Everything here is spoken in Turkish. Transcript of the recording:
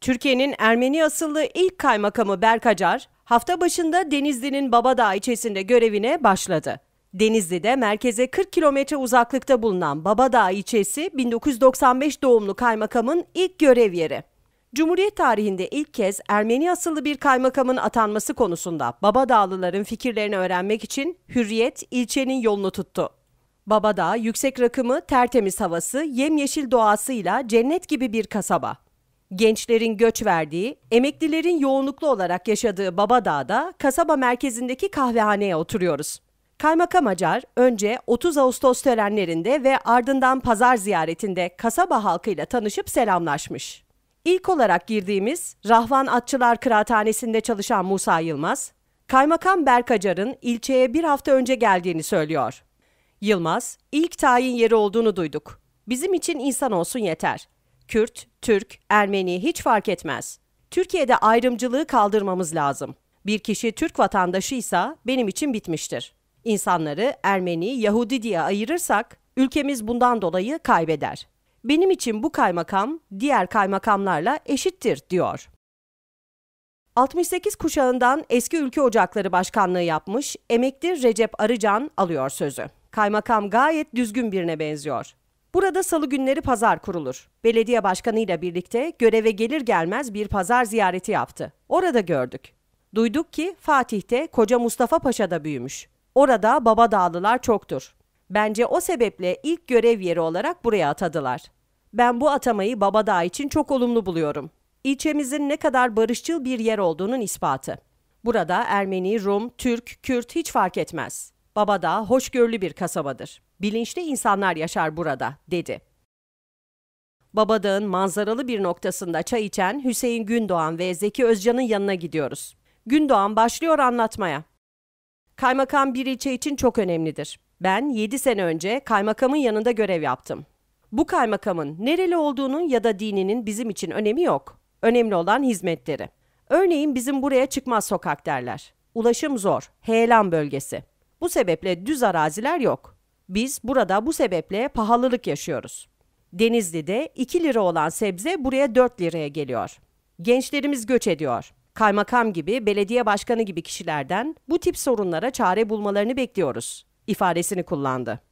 Türkiye'nin Ermeni asıllı ilk kaymakamı Berkacar, hafta başında Denizli'nin Babadağ ilçesinde görevine başladı. Denizli'de merkeze 40 kilometre uzaklıkta bulunan Babadağ ilçesi 1995 doğumlu kaymakamın ilk görev yeri. Cumhuriyet tarihinde ilk kez Ermeni asıllı bir kaymakamın atanması konusunda Babadağlıların fikirlerini öğrenmek için Hürriyet ilçenin yolunu tuttu. Babadağ yüksek rakımı, tertemiz havası, yemyeşil doğasıyla cennet gibi bir kasaba. Gençlerin göç verdiği, emeklilerin yoğunluklu olarak yaşadığı Babadağ'da kasaba merkezindeki kahvehaneye oturuyoruz. Kaymakam Acar önce 30 Ağustos törenlerinde ve ardından pazar ziyaretinde kasaba halkıyla tanışıp selamlaşmış. İlk olarak girdiğimiz Rahvan Atçılar Kıraathanesi'nde çalışan Musa Yılmaz, Kaymakam Berk Acar'ın ilçeye bir hafta önce geldiğini söylüyor. Yılmaz, ilk tayin yeri olduğunu duyduk. Bizim için insan olsun yeter. Kürt, Türk, Ermeni hiç fark etmez. Türkiye'de ayrımcılığı kaldırmamız lazım. Bir kişi Türk vatandaşıysa benim için bitmiştir. İnsanları Ermeni, Yahudi diye ayırırsak ülkemiz bundan dolayı kaybeder. Benim için bu kaymakam diğer kaymakamlarla eşittir diyor. 68 kuşağından eski ülke ocakları başkanlığı yapmış emekli Recep Arıcan alıyor sözü. Kaymakam gayet düzgün birine benziyor. Burada salı günleri pazar kurulur. Belediye başkanıyla birlikte göreve gelir gelmez bir pazar ziyareti yaptı. Orada gördük. Duyduk ki Fatih'te koca Mustafa Paşa'da büyümüş. Orada baba dağlılar çoktur. Bence o sebeple ilk görev yeri olarak buraya atadılar. Ben bu atamayı baba dağ için çok olumlu buluyorum. İlçemizin ne kadar barışçıl bir yer olduğunun ispatı. Burada Ermeni, Rum, Türk, Kürt hiç fark etmez. Babadağ hoşgörülü bir kasabadır. Bilinçli insanlar yaşar burada, dedi. Babadağ'ın manzaralı bir noktasında çay içen Hüseyin Gündoğan ve Zeki Özcan'ın yanına gidiyoruz. Gündoğan başlıyor anlatmaya. Kaymakam bir ilçe için çok önemlidir. Ben 7 sene önce kaymakamın yanında görev yaptım. Bu kaymakamın nereli olduğunun ya da dininin bizim için önemi yok. Önemli olan hizmetleri. Örneğin bizim buraya çıkmaz sokak derler. Ulaşım zor, heyelan bölgesi. Bu sebeple düz araziler yok. Biz burada bu sebeple pahalılık yaşıyoruz. Denizli'de 2 lira olan sebze buraya 4 liraya geliyor. Gençlerimiz göç ediyor. Kaymakam gibi, belediye başkanı gibi kişilerden bu tip sorunlara çare bulmalarını bekliyoruz ifadesini kullandı.